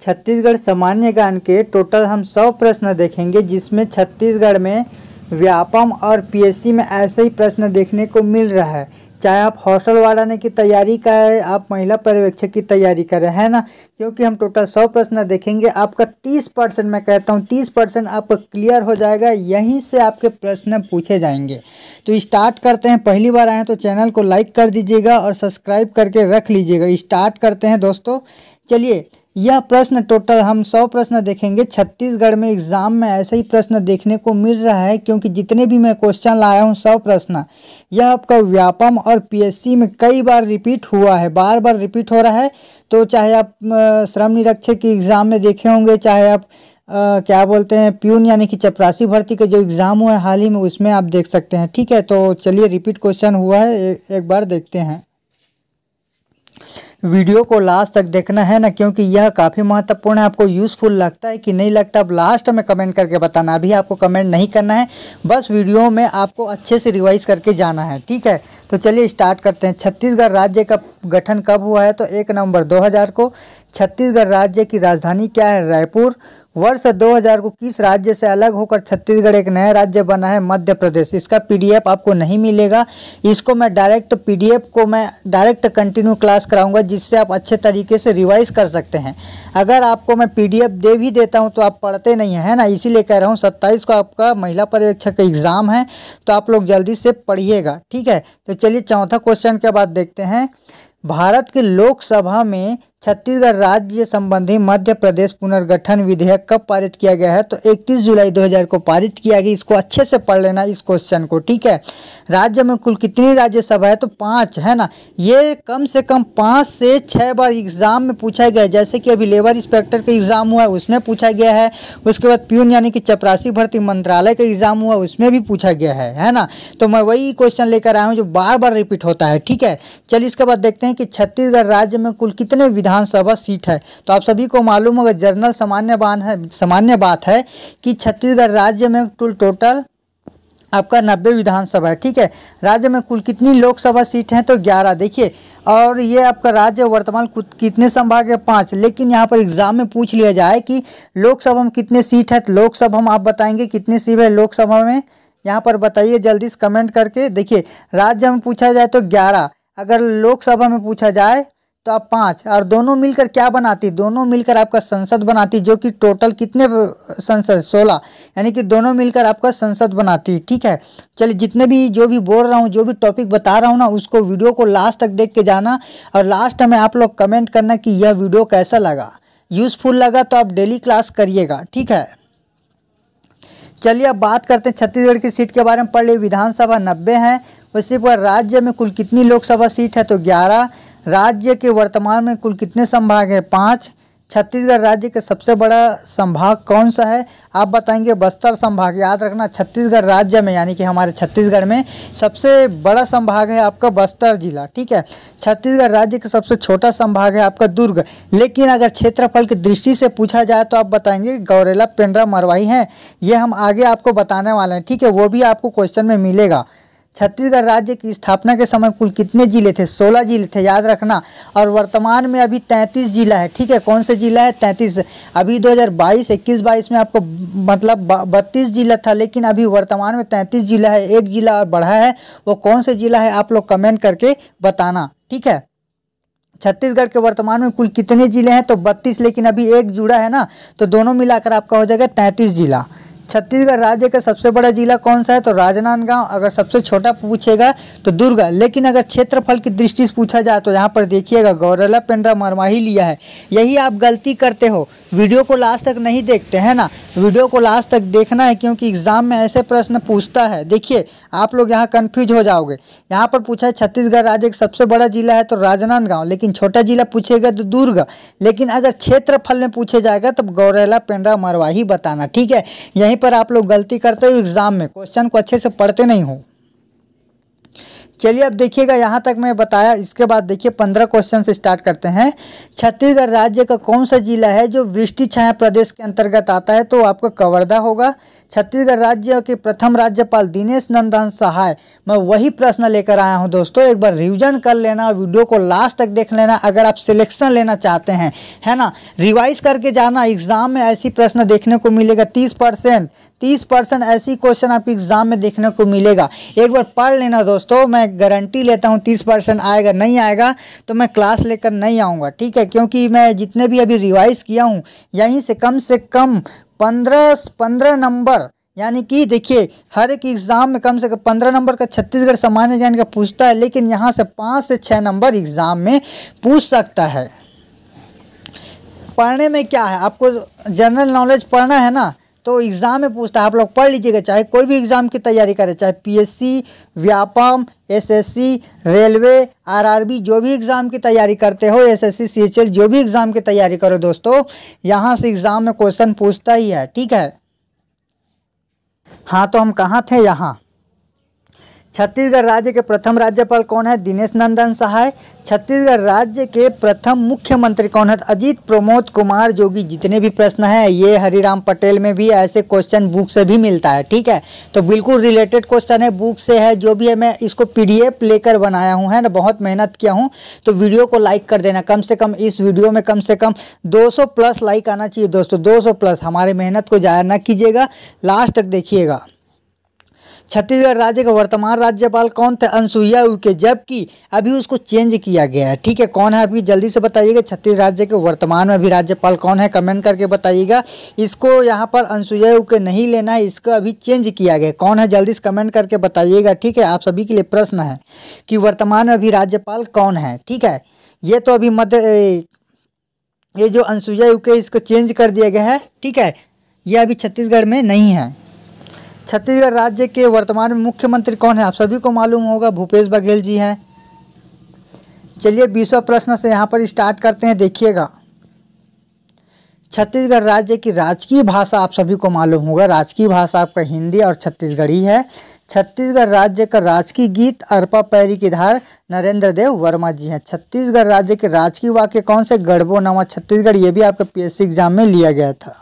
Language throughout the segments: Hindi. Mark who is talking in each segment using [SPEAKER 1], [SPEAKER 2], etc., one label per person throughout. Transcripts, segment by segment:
[SPEAKER 1] छत्तीसगढ़ सामान्य ज्ञान के टोटल हम सौ प्रश्न देखेंगे जिसमें छत्तीसगढ़ में व्यापम और पीएससी में ऐसे ही प्रश्न देखने को मिल रहा है चाहे आप हॉस्टल वाड़ाने की तैयारी का है आप महिला पर्यवेक्षक की तैयारी कर रहे हैं ना क्योंकि हम टोटल सौ प्रश्न देखेंगे आपका तीस परसेंट मैं कहता हूँ तीस परसेंट आपका क्लियर हो जाएगा यहीं से आपके प्रश्न पूछे जाएंगे तो स्टार्ट करते हैं पहली बार आए तो चैनल को लाइक कर दीजिएगा और सब्सक्राइब करके रख लीजिएगा स्टार्ट करते हैं दोस्तों चलिए यह प्रश्न टोटल हम सौ प्रश्न देखेंगे छत्तीसगढ़ में एग्जाम में ऐसे ही प्रश्न देखने को मिल रहा है क्योंकि जितने भी मैं क्वेश्चन लाया हूँ सौ प्रश्न यह आपका व्यापम और पीएससी में कई बार रिपीट हुआ है बार बार रिपीट हो रहा है तो चाहे आप श्रम निरीक्षक के एग्ज़ाम में देखे होंगे चाहे आप आ, क्या बोलते हैं प्यून यानी कि चपरासी भर्ती का जो एग्ज़ाम हुआ है हाल ही में उसमें आप देख सकते हैं ठीक है तो चलिए रिपीट क्वेश्चन हुआ है ए, एक बार देखते हैं वीडियो को लास्ट तक देखना है ना क्योंकि यह काफ़ी महत्वपूर्ण है आपको यूज़फुल लगता है कि नहीं लगता अब लास्ट में कमेंट करके बताना अभी आपको कमेंट नहीं करना है बस वीडियो में आपको अच्छे से रिवाइज करके जाना है ठीक है तो चलिए स्टार्ट करते हैं छत्तीसगढ़ राज्य का गठन कब हुआ है तो एक नवंबर दो को छत्तीसगढ़ राज्य की राजधानी क्या है रायपुर वर्ष 2000 को किस राज्य से अलग होकर छत्तीसगढ़ एक नया राज्य बना है मध्य प्रदेश इसका पीडीएफ आपको नहीं मिलेगा इसको मैं डायरेक्ट पीडीएफ को मैं डायरेक्ट कंटिन्यू क्लास कराऊंगा जिससे आप अच्छे तरीके से रिवाइज कर सकते हैं अगर आपको मैं पीडीएफ दे भी देता हूँ तो आप पढ़ते नहीं हैं ना इसीलिए कह रहा हूँ सत्ताईस को आपका महिला पर्यवेक्षक का एग्ज़ाम है तो आप लोग जल्दी से पढ़िएगा ठीक है तो चलिए चौथा क्वेश्चन के बाद देखते हैं भारत के लोकसभा में छत्तीसगढ़ राज्य संबंधी मध्य प्रदेश पुनर्गठन विधेयक कब पारित किया गया है तो 31 जुलाई 2000 को पारित किया गया इसको अच्छे से पढ़ लेना इस क्वेश्चन को ठीक है राज्य में कुल कितनी राज्यसभा है तो पाँच है ना ये कम से कम पाँच से छः बार एग्जाम में पूछा गया है जैसे कि अभी लेबर इंस्पेक्टर का एग्ज़ाम हुआ है उसमें पूछा गया है उसके बाद प्यून यानी कि चपरासी भर्ती मंत्रालय का एग्ज़ाम हुआ उसमें भी पूछा गया है है ना तो मैं वही क्वेश्चन लेकर आया हूँ जो बार बार रिपीट होता है ठीक है चलिए इसके बाद देखते हैं कि छत्तीसगढ़ राज्य में कुल कितने विधान विधानसभा सीट है तो आप सभी को मालूम होगा जनरल सामान्य बान है सामान्य बात है कि छत्तीसगढ़ राज्य में कुल टोटल आपका नब्बे विधानसभा है ठीक है राज्य में कुल कितनी लोकसभा सीट हैं तो ग्यारह देखिए और ये आपका राज्य वर्तमान कितने संभाग है पाँच लेकिन यहाँ पर एग्जाम में पूछ लिया जाए कि लोकसभा में कितने सीट है तो लोकसभा में आप बताएंगे कितने सीट है लोकसभा में यहाँ पर बताइए जल्दी से कमेंट करके देखिए राज्य में पूछा जाए तो ग्यारह अगर लोकसभा में पूछा जाए तो आप पाँच और दोनों मिलकर क्या बनाती दोनों मिलकर आपका संसद बनाती जो कि टोटल कितने संसद सोलह यानी कि दोनों मिलकर आपका संसद बनाती ठीक है चलिए जितने भी जो भी बोल रहा हूँ जो भी टॉपिक बता रहा हूँ ना उसको वीडियो को लास्ट तक देख के जाना और लास्ट में आप लोग कमेंट करना कि यह वीडियो कैसा लगा यूज़फुल लगा तो आप डेली क्लास करिएगा ठीक है चलिए अब बात करते हैं छत्तीसगढ़ की सीट के बारे में पढ़ लिए विधानसभा नब्बे हैं उसी पर राज्य में कुल कितनी लोकसभा सीट है तो ग्यारह राज्य के वर्तमान में कुल कितने संभाग हैं पाँच छत्तीसगढ़ राज्य का सबसे बड़ा संभाग कौन सा है आप बताएंगे बस्तर संभाग याद रखना छत्तीसगढ़ राज्य में यानी कि हमारे छत्तीसगढ़ में सबसे बड़ा संभाग है आपका बस्तर जिला ठीक है छत्तीसगढ़ राज्य का सबसे छोटा संभाग है आपका दुर्ग लेकिन अगर क्षेत्रफल की दृष्टि से पूछा जाए तो आप बताएंगे गौरेला पेंड्रा मरवाही हैं ये हम आगे आपको बताने वाले हैं ठीक है वो भी आपको क्वेश्चन में मिलेगा छत्तीसगढ़ राज्य की स्थापना के समय कुल कितने जिले थे 16 जिले थे याद रखना और वर्तमान में अभी 33 जिला है ठीक है कौन से जिला है 33 अभी 2022 21 22 में आपको मतलब 32 जिला था लेकिन अभी वर्तमान में 33 जिला है एक जिला और बढ़ा है वो कौन से जिला है आप लोग कमेंट करके बताना ठीक है छत्तीसगढ़ के वर्तमान में कुल कितने जिले हैं तो बत्तीस लेकिन अभी एक जुड़ा है ना तो दोनों मिलाकर आपका हो जाएगा तैंतीस जिला छत्तीसगढ़ राज्य का सबसे बड़ा जिला कौन सा है तो राजनांदगांव अगर सबसे छोटा पूछेगा तो दुर्गा लेकिन अगर क्षेत्रफल की दृष्टि से पूछा जाए तो यहाँ पर देखिएगा गौरेला पेंड्रा मरमाही लिया है यही आप गलती करते हो वीडियो को लास्ट तक नहीं देखते हैं ना वीडियो को लास्ट तक देखना है क्योंकि एग्ज़ाम में ऐसे प्रश्न पूछता है देखिए आप लोग यहाँ कन्फ्यूज हो जाओगे यहाँ पर पूछा है छत्तीसगढ़ राज्य का सबसे बड़ा जिला है तो राजनांदगांव लेकिन छोटा जिला पूछेगा तो दुर्ग लेकिन अगर क्षेत्रफल में पूछे जाएगा तो गौरेला पेंड्रा मरवाही बताना ठीक है यहीं पर आप लोग गलती करते हो एग्जाम में क्वेश्चन को अच्छे से पढ़ते नहीं हो चलिए अब देखिएगा यहाँ तक मैं बताया इसके बाद देखिए पंद्रह क्वेश्चन से स्टार्ट करते हैं छत्तीसगढ़ राज्य का कौन सा जिला है जो वृष्टि छाया प्रदेश के अंतर्गत आता है तो आपका कवर्धा होगा छत्तीसगढ़ राज्य के प्रथम राज्यपाल दिनेश नंदन सहाय मैं वही प्रश्न लेकर आया हूं दोस्तों एक बार रिवीजन कर लेना वीडियो को लास्ट तक देख लेना अगर आप सिलेक्शन लेना चाहते हैं है ना रिवाइज करके जाना एग्जाम में ऐसी प्रश्न देखने को मिलेगा तीस परसेंट तीस परसेंट ऐसी क्वेश्चन आपके एग्जाम में देखने को मिलेगा एक बार पढ़ लेना दोस्तों मैं गारंटी लेता हूँ तीस परसेंट आएगा नहीं आएगा तो मैं क्लास लेकर नहीं आऊँगा ठीक है क्योंकि मैं जितने भी अभी रिवाइज किया हूँ यहीं से कम से कम पंद्रह पंद्रह नंबर यानी कि देखिए हर एक एग्ज़ाम में कम से कम पंद्रह नंबर का छत्तीसगढ़ सामान्य ज्ञान का पूछता है लेकिन यहाँ से पाँच से छः नंबर एग्ज़ाम में पूछ सकता है पढ़ने में क्या है आपको जनरल नॉलेज पढ़ना है ना तो एग्ज़ाम में पूछता है आप लोग पढ़ लीजिएगा चाहे कोई भी एग्ज़ाम की तैयारी करें चाहे PSC Vyapam SSC railway RRB जो भी एग्ज़ाम की तैयारी करते हो एसएससी सीएचएल जो भी एग्ज़ाम की तैयारी करो दोस्तों यहाँ से एग्ज़ाम में क्वेश्चन पूछता ही है ठीक है हाँ तो हम कहाँ थे यहाँ छत्तीसगढ़ राज्य के प्रथम राज्यपाल कौन है दिनेश नंदन सहाय छत्तीसगढ़ राज्य के प्रथम मुख्यमंत्री कौन है अजीत प्रमोद कुमार जोगी जितने भी प्रश्न हैं ये हरिराम पटेल में भी ऐसे क्वेश्चन बुक से भी मिलता है ठीक है तो बिल्कुल रिलेटेड क्वेश्चन है बुक से है जो भी है मैं इसको पी लेकर बनाया हूँ है ना बहुत मेहनत किया हूँ तो वीडियो को लाइक कर देना कम से कम इस वीडियो में कम से कम दो प्लस लाइक आना चाहिए दोस्तों दो प्लस हमारे मेहनत को जाया ना कीजिएगा लास्ट तक देखिएगा छत्तीसगढ़ राज्य का वर्तमान राज्यपाल कौन थे अनसुईया उइके जबकि अभी उसको चेंज किया गया है ठीक है कौन है अभी जल्दी से बताइएगा छत्तीसगढ़ राज्य के वर्तमान में अभी राज्यपाल कौन है कमेंट करके बताइएगा इसको यहाँ पर अनसुईया उइके नहीं लेना है इसको अभी चेंज किया गया कौन है जल्दी से कमेंट करके बताइएगा ठीक है आप सभी के लिए प्रश्न है कि वर्तमान में अभी राज्यपाल कौन है ठीक है ये तो अभी मध्य ये जो अनसुईया यूके इसको चेंज कर दिया गया है ठीक है ये अभी छत्तीसगढ़ में नहीं है छत्तीसगढ़ राज्य के वर्तमान में मुख्यमंत्री कौन है आप सभी को मालूम होगा भूपेश बघेल जी हैं चलिए बीसवा प्रश्न से यहाँ पर स्टार्ट करते हैं देखिएगा छत्तीसगढ़ राज्य की राजकीय भाषा आप सभी को मालूम होगा राजकीय भाषा आपका हिंदी और छत्तीसगढ़ी है छत्तीसगढ़ राज्य का राजकीय गीत अरपा पैरी की धार नरेंद्र देव वर्मा जी हैं छत्तीसगढ़ राज्य के राजकीय वाक्य कौन से गढ़बो नवा छत्तीसगढ़ ये भी आपके पी एग्जाम में लिया गया था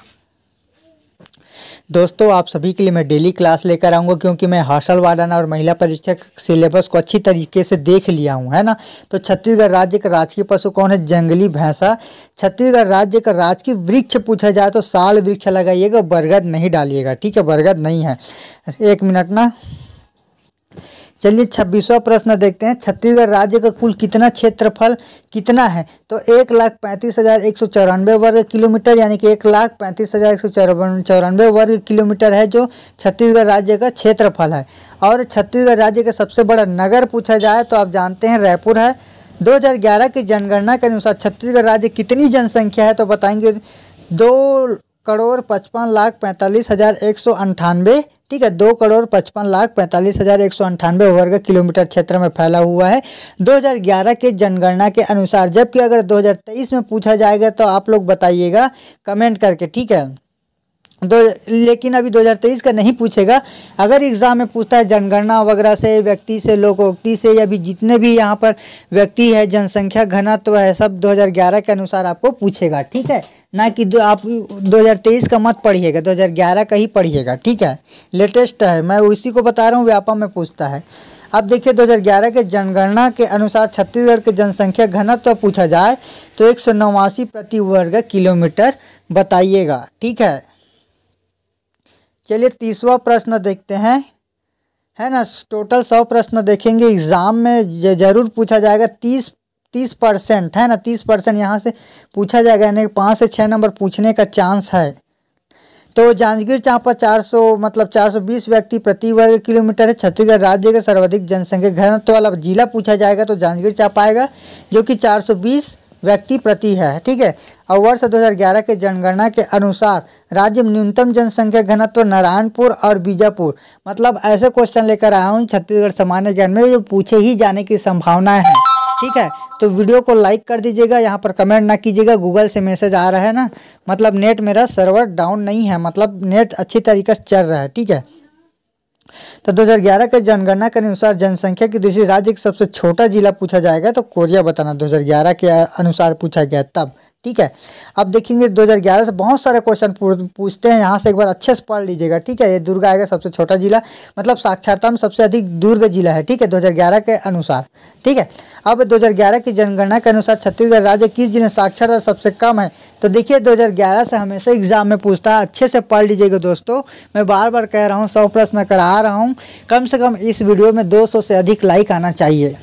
[SPEAKER 1] दोस्तों आप सभी के लिए मैं डेली क्लास लेकर आऊँगा क्योंकि मैं हासिल वार्डन और महिला परीक्षक सिलेबस को अच्छी तरीके से देख लिया हूँ है ना तो छत्तीसगढ़ राज्य का राजकीय पशु कौन है जंगली भैंसा छत्तीसगढ़ राज्य का राजकीय वृक्ष पूछा जाए तो साल वृक्ष लगाइएगा बरगद नहीं डालिएगा ठीक है बरगद नहीं है एक मिनट ना चलिए छब्बीसवा प्रश्न देखते हैं छत्तीसगढ़ राज्य का कुल कितना क्षेत्रफल कितना है तो एक लाख पैंतीस हज़ार एक सौ चौरानवे वर्ग किलोमीटर यानी कि एक लाख पैंतीस हज़ार एक सौ चौरानवे वर्ग किलोमीटर है जो छत्तीसगढ़ राज्य का क्षेत्रफल है और छत्तीसगढ़ राज्य का सबसे बड़ा नगर पूछा जाए तो आप जानते हैं रायपुर है दो की जनगणना के अनुसार छत्तीसगढ़ राज्य कितनी जनसंख्या है तो बताएंगे दो करोड़ पचपन लाख पैंतालीस हज़ार एक सौ अंठानवे ठीक है दो करोड़ पचपन लाख पैंतालीस हज़ार एक सौ अंठानवे वर्ग किलोमीटर क्षेत्र में फैला हुआ है 2011 के जनगणना के अनुसार जबकि अगर 2023 में पूछा जाएगा तो आप लोग बताइएगा कमेंट करके ठीक है दो लेकिन अभी 2023 का नहीं पूछेगा अगर एग्ज़ाम में पूछता है जनगणना वगैरह से व्यक्ति से लोकोक्ति से या भी जितने भी यहाँ पर व्यक्ति है जनसंख्या घनत्व तो है सब 2011 के अनुसार आपको पूछेगा ठीक है ना कि दो आप 2023 का मत पढ़िएगा 2011 का ही पढ़िएगा ठीक है लेटेस्ट है मैं उसी को बता रहा हूँ व्यापा में पूछता है अब देखिए 2011 के जनगणना के अनुसार छत्तीसगढ़ के जनसंख्या घनत्व तो पूछा जाए तो एक प्रति वर्ग किलोमीटर बताइएगा ठीक है चलिए तीसवा प्रश्न देखते हैं है ना टोटल सौ प्रश्न देखेंगे एग्ज़ाम में ज़रूर पूछा जाएगा तीस तीस परसेंट है ना तीस परसेंट यहाँ से पूछा जाएगा यानी पाँच से छः नंबर पूछने का चांस है तो जांजगीर चांपा 400 मतलब 420 व्यक्ति प्रति वर्ग किलोमीटर है छत्तीसगढ़ राज्य का सर्वाधिक जनसंख्या घनत्व वाला जिला पूछा जाएगा तो जांजगीर चांपा आएगा जो कि 420 व्यक्ति प्रति है ठीक है और वर्ष 2011 के जनगणना के अनुसार राज्य में न्यूनतम जनसंख्या घनत्व नारायणपुर और बीजापुर मतलब ऐसे क्वेश्चन लेकर आया हूँ छत्तीसगढ़ सामान्य ज्ञान में जो पूछे ही जाने की संभावना है ठीक है तो वीडियो को लाइक कर दीजिएगा यहाँ पर कमेंट ना कीजिएगा गूगल से मैसेज आ रहा है ना मतलब नेट मेरा सर्वर डाउन नहीं है मतलब नेट अच्छी तरीके से चल रहा है ठीक है तो 2011 के जनगणना के अनुसार जनसंख्या की दृष्टि राज्य का सबसे छोटा जिला पूछा जाएगा तो कोरिया बताना 2011 के अनुसार पूछा गया तब ठीक है अब देखेंगे 2011 से बहुत सारे क्वेश्चन पूछते हैं यहाँ से एक बार अच्छे से पढ़ लीजिएगा ठीक है ये दुर्ग आएगा सबसे छोटा जिला मतलब साक्षरता में सबसे अधिक दुर्ग जिला है ठीक है 2011 के अनुसार ठीक है अब 2011 की जनगणना के अनुसार छत्तीसगढ़ राज्य किस जिले साक्षर सबसे कम है तो देखिए 2011 से हमेशा एग्जाम में पूछता है अच्छे से पढ़ लीजिएगा दोस्तों मैं बार बार कह रहा हूँ सौ प्रश्न करा रहा हूँ कम से कम इस वीडियो में दो से अधिक लाइक आना चाहिए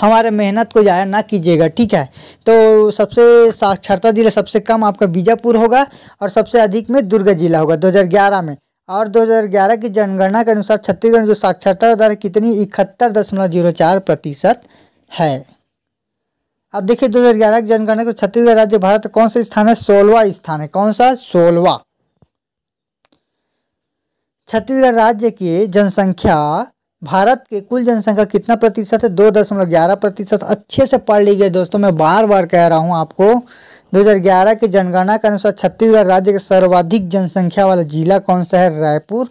[SPEAKER 1] हमारे मेहनत को ज़ाया ना कीजिएगा ठीक है तो सबसे साक्षरता जिला सबसे कम आपका बीजापुर होगा और सबसे अधिक में दुर्गा जिला होगा 2011 में और 2011 की जनगणना के अनुसार छत्तीसगढ़ जो साक्षरता दर कितनी इकहत्तर दशमलव जीरो चार प्रतिशत है अब देखिए 2011 की जनगणना को छत्तीसगढ़ राज्य भारत कौन सा स्थान है सोलवा स्थान है कौन सा सोलवा छत्तीसगढ़ राज्य की जनसंख्या भारत के कुल जनसंख्या कितना प्रतिशत है दो दशमलव ग्यारह प्रतिशत अच्छे से पढ़ ली गई दोस्तों मैं बार बार कह रहा हूँ आपको 2011 की जनगणना के अनुसार छत्तीसगढ़ राज्य के सर्वाधिक जनसंख्या वाला जिला कौन सा है रायपुर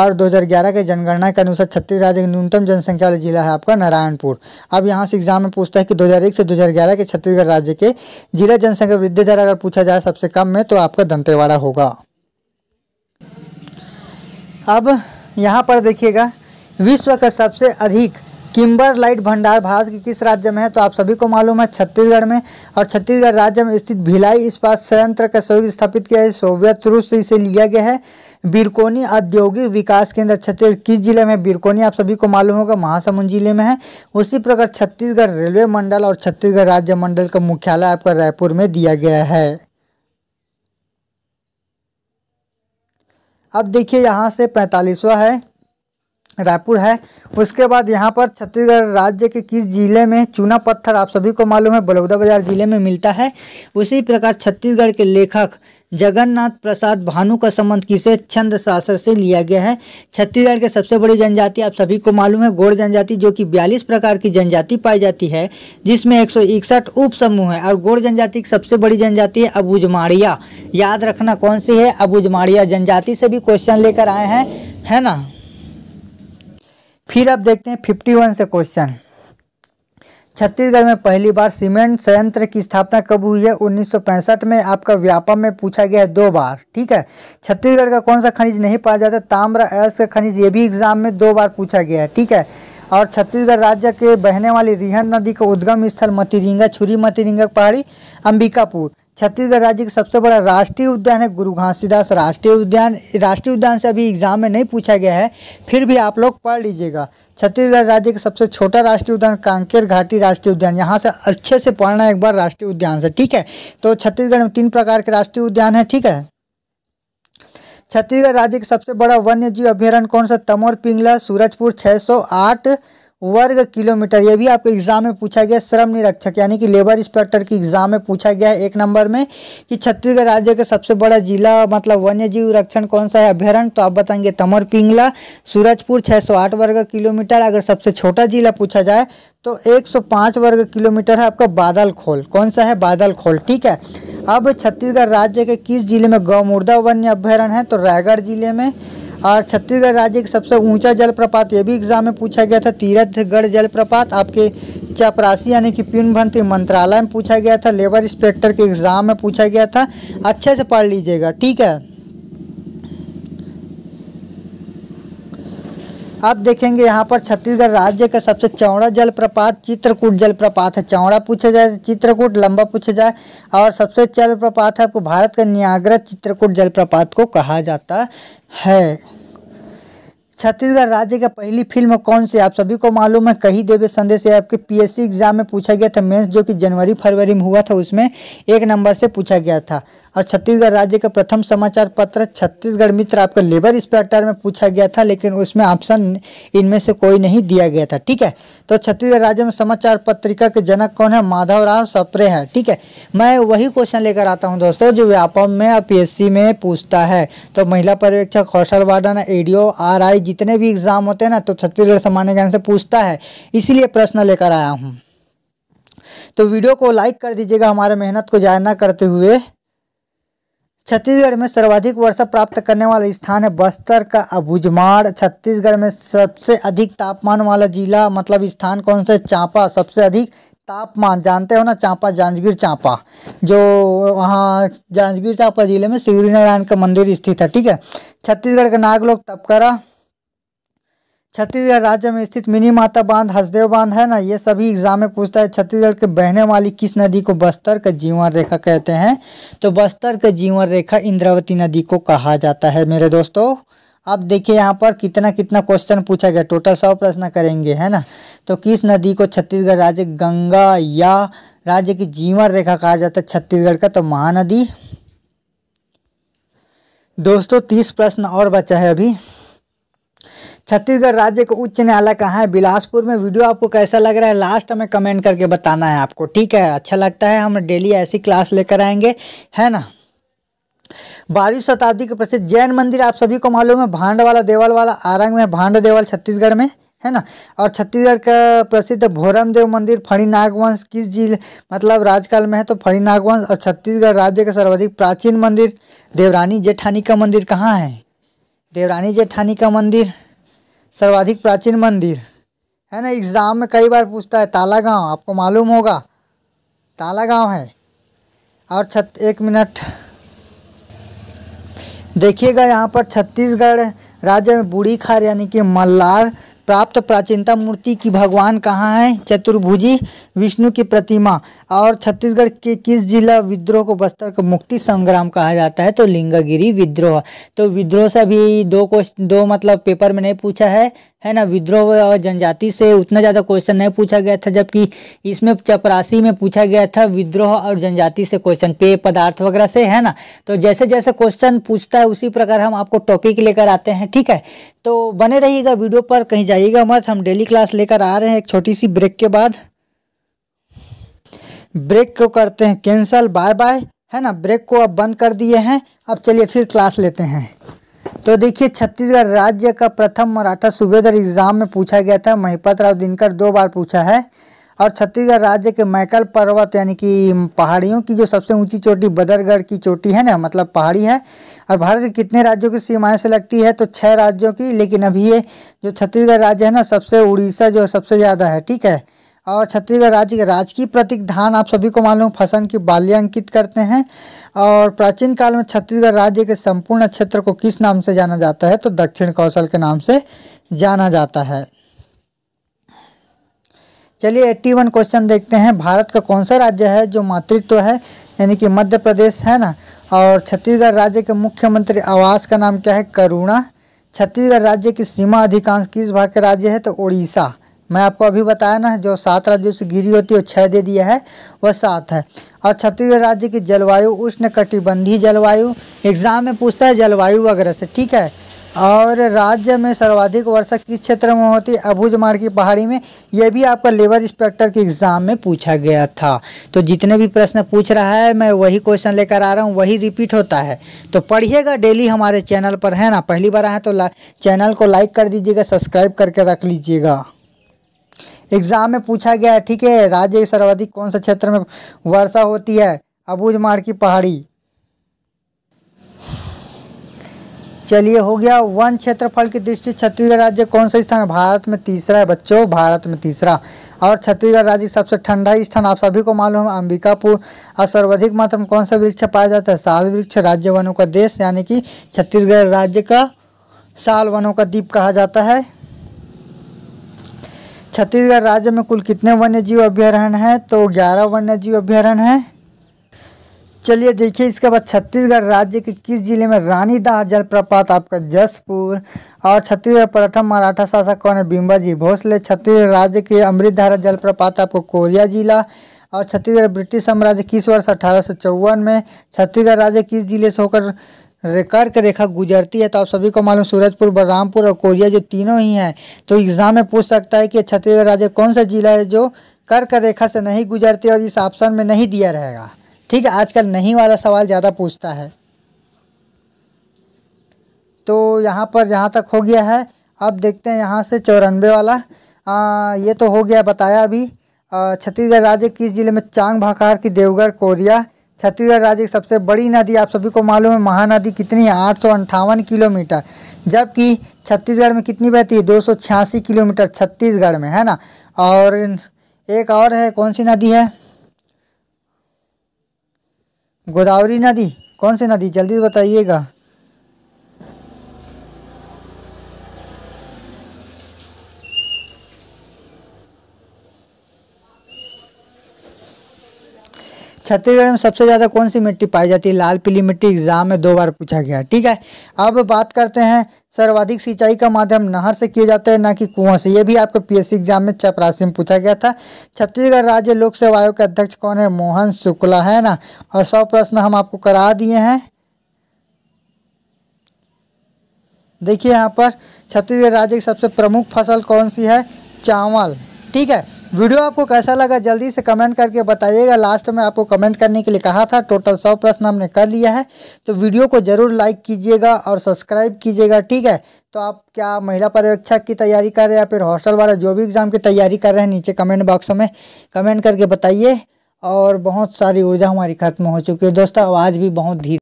[SPEAKER 1] और 2011 के जनगणना के अनुसार छत्तीसगढ़ राज्य के न्यूनतम जनसंख्या वाला जिला है आपका नारायणपुर अब यहाँ से एग्जाम में पूछता है कि 2001 से 2011 के छत्तीसगढ़ राज्य के जिला जनसंख्या वृद्धि दर अगर पूछा जाए सबसे कम में तो आपका दंतेवाड़ा होगा अब यहाँ पर देखिएगा विश्व का सबसे अधिक किम्बर लाइट भंडार भारत के किस राज्य में है तो आप सभी को मालूम है छत्तीसगढ़ में और छत्तीसगढ़ राज्य में स्थित भिलाई इस्पात संयंत्र का सहयोग स्थापित किया है सोवियत रूस से इसे लिया गया है बिरकोनी औद्योगिक विकास केंद्र छत्तीसगढ़ किस जिले में बिरकोनी आप सभी को मालूम होगा महासमुंद जिले में है उसी प्रकार छत्तीसगढ़ रेलवे मंडल और छत्तीसगढ़ राज्य मंडल का मुख्यालय आपका रायपुर में दिया गया है अब देखिए यहाँ से पैंतालीसवा है रायपुर है उसके बाद यहाँ पर छत्तीसगढ़ राज्य के किस जिले में चूना पत्थर आप सभी को मालूम है बलौदा बाजार जिले में मिलता है उसी प्रकार छत्तीसगढ़ के लेखक जगन्नाथ प्रसाद भानु का संबंध किसे छंद शास्त्र से लिया गया है छत्तीसगढ़ के सबसे बड़ी जनजाति आप सभी को मालूम है गोड़ जनजाति जो कि बयालीस प्रकार की जनजाति पाई जाती है जिसमें एक सौ इकसठ उप समूह है और गोड़ जनजाति की सबसे बड़ी जनजाति है अबूजमाड़िया याद रखना कौन सी है अबूजमाड़िया जनजाति से भी क्वेश्चन लेकर आए हैं है ना फिर अब देखते हैं फिफ्टी वन से क्वेश्चन छत्तीसगढ़ में पहली बार सीमेंट संयंत्र की स्थापना कब हुई है 1965 में आपका व्यापम में पूछा गया है दो बार ठीक है छत्तीसगढ़ का कौन सा खनिज नहीं पाया जाता ताम्र अयस्क खनिज ये भी एग्जाम में दो बार पूछा गया है ठीक है और छत्तीसगढ़ राज्य के बहने वाली रिहन नदी का उद्गम स्थल मतिरिंगा छुरी मतिरिंगा पहाड़ी अंबिकापुर छत्तीसगढ़ राज्य का सबसे बड़ा राष्ट्रीय उद्यान है गुरु घासीदास राष्ट्रीय उद्यान राष्ट्रीय उद्यान से अभी एग्जाम में नहीं पूछा गया है फिर भी आप लोग पढ़ लीजिएगा छत्तीसगढ़ राज्य का सबसे छोटा राष्ट्रीय उद्यान कांकेर घाटी राष्ट्रीय उद्यान यहाँ से अच्छे से पढ़ना एक बार राष्ट्रीय उद्यान से ठीक है तो छत्तीसगढ़ में तीन प्रकार के राष्ट्रीय उद्यान है ठीक है छत्तीसगढ़ राज्य का सबसे बड़ा वन्य जीव अभ्यारण्य कौन सा तमोर पिंगला सूरजपुर सौ आठ वर्ग किलोमीटर ये भी आपके एग्जाम में पूछा गया श्रम निरीक्षक यानी कि लेबर इंस्पेक्टर की एग्जाम में पूछा गया है एक नंबर में कि छत्तीसगढ़ राज्य का सबसे बड़ा जिला मतलब वन्य जीव रक्षण कौन सा है अभ्यारण्य तो आप बताएंगे तमर पिंगला सूरजपुर 608 वर्ग किलोमीटर अगर सबसे छोटा जिला पूछा जाए तो पाँच वर्ग किलोमीटर है आपका बादल खोल कौन सा है बादल खोल ठीक है अब छत्तीसगढ़ राज्य के किस जिले में गौमुर्दा वन्य अभ्यारण्य है तो रायगढ़ जिले में और छत्तीसगढ़ राज्य का सबसे ऊंचा जलप्रपात ये भी एग्जाम में पूछा गया था तीरथगढ़ जलप्रपात आपके चपरासी यानी कि प्यून भंती मंत्रालय में पूछा गया था लेबर इंस्पेक्टर के एग्जाम में पूछा गया था अच्छे से पढ़ लीजिएगा ठीक है आप देखेंगे यहाँ पर छत्तीसगढ़ राज्य का सबसे चौड़ा जलप्रपात चित्रकूट जलप्रपात है चौड़ा पूछा जाए चित्रकूट लंबा पूछा जाए और सबसे जलप्रपात है आपको भारत का न्यागरा चित्रकूट जलप्रपात को कहा जाता है छत्तीसगढ़ राज्य का पहली फिल्म कौन सी आप सभी को मालूम है कहीं देवे संदेश आपके पीएससी एग्जाम में पूछा गया था मेंस जो कि जनवरी फरवरी में हुआ था उसमें एक नंबर से पूछा गया था और छत्तीसगढ़ राज्य का प्रथम समाचार पत्र छत्तीसगढ़ मित्र आपका लेबर इंस्पेक्टर में पूछा गया था लेकिन उसमें ऑप्शन इनमें से कोई नहीं दिया गया था ठीक है तो छत्तीसगढ़ राज्य में समाचार पत्रिका के जनक कौन है माधवराव सप्रे है ठीक है मैं वही क्वेश्चन लेकर आता हूँ दोस्तों जो व्यापम में या पी में पूछता है तो महिला पर्यवेक्षक कौशल वार्डन ए आर जितने भी एग्जाम होते हैं ना तो छत्तीसगढ़ सामान्य ज्ञान से पूछता है इसीलिए प्रश्न लेकर आया हूँ तो वीडियो को लाइक कर दीजिएगा हमारे मेहनत को जायना करते हुए छत्तीसगढ़ में सर्वाधिक वर्षा प्राप्त करने वाला स्थान है बस्तर का अभुजमाड़ छत्तीसगढ़ में सबसे अधिक तापमान वाला जिला मतलब स्थान कौन सा है चांपा सबसे अधिक तापमान जानते हो ना चांपा जांजगीर चांपा जो वहाँ जांजगीर चांपा जिले में शिवरी नारायण का मंदिर स्थित है ठीक है छत्तीसगढ़ का नागलोक तपकरा छत्तीसगढ़ राज्य में स्थित मिनी माता बांध हसदेव बांध है ना ये सभी एग्जाम में पूछता है छत्तीसगढ़ के बहने वाली किस नदी को बस्तर का जीवन रेखा कहते हैं तो बस्तर का जीवन रेखा इंद्रावती नदी को कहा जाता है मेरे दोस्तों अब देखिए यहाँ पर कितना कितना क्वेश्चन पूछा गया टोटल सौ प्रश्न करेंगे है ना तो किस नदी को छत्तीसगढ़ राज्य गंगा या राज्य की जीवन रेखा कहा जाता है छत्तीसगढ़ का तो महानदी दोस्तों तीस प्रश्न और बचा है अभी छत्तीसगढ़ राज्य के उच्च न्यायालय कहाँ है बिलासपुर में वीडियो आपको कैसा लग रहा है लास्ट हमें कमेंट करके बताना है आपको ठीक है अच्छा लगता है हम डेली ऐसी क्लास लेकर आएंगे है ना बारहवीं शताब्दी के प्रसिद्ध जैन मंदिर आप सभी को मालूम है भांड वाला देवल वाला आरंग में भांड देवल छत्तीसगढ़ में है ना और छत्तीसगढ़ का प्रसिद्ध भोरमदेव मंदिर फणी नागवंश किस जिल मतलब राजकाल में है तो फणी नागवंश और छत्तीसगढ़ राज्य का सर्वाधिक प्राचीन मंदिर देवरानी जेठानी का मंदिर कहाँ है देवरानी जेठानी का मंदिर सर्वाधिक प्राचीन मंदिर है ना एग्ज़ाम में कई बार पूछता है ताला गांव आपको मालूम होगा ताला गांव है और छत एक मिनट देखिएगा यहाँ पर छत्तीसगढ़ राज्य में बूढ़ी खार यानी कि मल्लार प्राप्त प्राचीनता मूर्ति की भगवान कहाँ है चतुर्भुजी विष्णु की प्रतिमा और छत्तीसगढ़ के किस जिला विद्रोह को बस्तर का मुक्ति संग्राम कहा जाता है तो लिंगागिरी विद्रोह तो विद्रोह से भी दो क्वेश्चन दो मतलब पेपर में नहीं पूछा है है ना विद्रोह और जनजाति से उतना ज़्यादा क्वेश्चन नहीं पूछा गया था जबकि इसमें चपरासी में पूछा गया था विद्रोह और जनजाति से क्वेश्चन पेय पदार्थ वगैरह से है ना तो जैसे जैसे क्वेश्चन पूछता है उसी प्रकार हम आपको टॉपिक लेकर आते हैं ठीक है तो बने रहिएगा वीडियो पर कहीं जाइएगा मत हम डेली क्लास लेकर आ रहे हैं एक छोटी सी ब्रेक के बाद ब्रेक को करते हैं कैंसल बाय बाय है ना ब्रेक को अब बंद कर दिए हैं अब चलिए फिर क्लास लेते हैं तो देखिए छत्तीसगढ़ राज्य का प्रथम मराठा सूबेदार एग्जाम में पूछा गया था महिपत राव दिनकर दो बार पूछा है और छत्तीसगढ़ राज्य के मैकल पर्वत यानी कि पहाड़ियों की जो सबसे ऊंची चोटी बदरगढ़ की चोटी है ना मतलब पहाड़ी है और भारत के कितने राज्यों की सीमाएं से लगती है तो छः राज्यों की लेकिन अभी ये जो छत्तीसगढ़ राज्य है ना सबसे उड़ीसा जो सबसे ज़्यादा है ठीक है और छत्तीसगढ़ राज्य के राजकीय प्रतीक धान आप सभी को मालूम फसल की बालियाँ अंकित करते हैं और प्राचीन काल में छत्तीसगढ़ राज्य के संपूर्ण क्षेत्र को किस नाम से जाना जाता है तो दक्षिण कौशल के नाम से जाना जाता है चलिए एट्टी वन क्वेश्चन देखते हैं भारत का कौन सा राज्य है जो मातृत्व तो है यानी कि मध्य प्रदेश है ना और छत्तीसगढ़ राज्य के मुख्यमंत्री आवास का नाम क्या है करुणा छत्तीसगढ़ राज्य की सीमा अधिकांश किस भाग के राज्य है तो उड़ीसा मैं आपको अभी बताया ना जो सात राज्यों से गिरी होती है वो छः दे दिया है वह सात है और छत्तीसगढ़ राज्य की जलवायु उष्ण कटिबंधी जलवायु एग्जाम में पूछता है जलवायु वगैरह से ठीक है और राज्य में सर्वाधिक वर्षा किस क्षेत्र में होती है अबूझमाड़ की पहाड़ी में यह भी आपका लेबर इंस्पेक्टर के एग्ज़ाम में पूछा गया था तो जितने भी प्रश्न पूछ रहा है मैं वही क्वेश्चन लेकर आ रहा हूँ वही रिपीट होता है तो पढ़िएगा डेली हमारे चैनल पर है ना पहली बार आए तो चैनल को लाइक कर दीजिएगा सब्सक्राइब करके रख लीजिएगा एग्जाम में पूछा गया है ठीक है राज्य की सर्वाधिक कौन सा क्षेत्र में वर्षा होती है अबूझमाड़ की पहाड़ी चलिए हो गया वन क्षेत्रफल की दृष्टि छत्तीसगढ़ राज्य कौन सा स्थान भारत में तीसरा है बच्चों भारत में तीसरा और छत्तीसगढ़ राज्य सबसे ठंडा स्थान आप सभी को मालूम है अंबिकापुर और सर्वाधिक मात्रा में कौन सा वृक्ष पाया जाता है साल वृक्ष राज्य वनों का देश यानी कि छत्तीसगढ़ राज्य का साल वनों का द्वीप कहा जाता है छत्तीसगढ़ राज्य में कुल कितने वन्य जीव अभ्यारण्य हैं तो ग्यारह वन्य जीव अभ्यारण्य हैं चलिए देखिए इसके बाद छत्तीसगढ़ राज्य के किस जिले में रानीदाह जलप्रपात आपका जसपुर और छत्तीसगढ़ प्रथम मराठा शासक कौन है बिंबाजी जी भोसले छत्तीसगढ़ राज्य के अमृतधारा जलप्रपात आपको कोरिया जिला और छत्तीसगढ़ ब्रिटिश साम्राज्य किस वर्ष अठारह में छत्तीसगढ़ राज्य किस जिले से होकर कर्क रेखा गुजरती है तो आप सभी को मालूम सूरजपुर बलरामपुर और कोरिया जो तीनों ही हैं तो एग्जाम में पूछ सकता है कि छत्तीसगढ़ राज्य कौन सा जिला है जो कर्क रेखा से नहीं गुजरती और इस ऑप्शन में नहीं दिया रहेगा ठीक है आजकल नहीं वाला सवाल ज़्यादा पूछता है तो यहाँ पर जहाँ तक हो गया है अब देखते हैं यहाँ से चौरानवे वाला आ, ये तो हो गया बताया अभी छत्तीसगढ़ राज्य किस जिले में चांग भाकार की देवगढ़ कोरिया छत्तीसगढ़ राज्य की सबसे बड़ी नदी आप सभी को मालूम है महानदी कितनी है आठ किलोमीटर जबकि छत्तीसगढ़ में कितनी बहती है दो किलोमीटर छत्तीसगढ़ में है ना और एक और है कौन सी नदी है गोदावरी नदी कौन सी नदी जल्दी बताइएगा छत्तीसगढ़ में सबसे ज़्यादा कौन सी मिट्टी पाई जाती है लाल पीली मिट्टी एग्जाम में दो बार पूछा गया ठीक है अब बात करते हैं सर्वाधिक सिंचाई का माध्यम नहर से किया जाता है ना कि कुआं से ये भी आपके पीएससी एग्जाम में चपरासी में पूछा गया था छत्तीसगढ़ राज्य लोक सेवा आयोग के अध्यक्ष कौन है मोहन शुक्ला है ना और सौ प्रश्न हम आपको करा दिए हैं देखिए यहाँ पर छत्तीसगढ़ राज्य की सबसे प्रमुख फसल कौन सी है चावल ठीक है वीडियो आपको कैसा लगा जल्दी से कमेंट करके बताइएगा लास्ट में आपको कमेंट करने के लिए कहा था टोटल सौ प्रश्न हमने कर लिया है तो वीडियो को ज़रूर लाइक कीजिएगा और सब्सक्राइब कीजिएगा ठीक है तो आप क्या महिला पर्यवेक्षक की तैयारी कर रहे हैं या फिर हॉस्टल वाला जो भी एग्ज़ाम की तैयारी कर रहे हैं नीचे कमेंट बॉक्स में कमेंट करके बताइए और बहुत सारी ऊर्जा हमारी खत्म हो चुकी है दोस्तों आवाज़ भी बहुत धीरे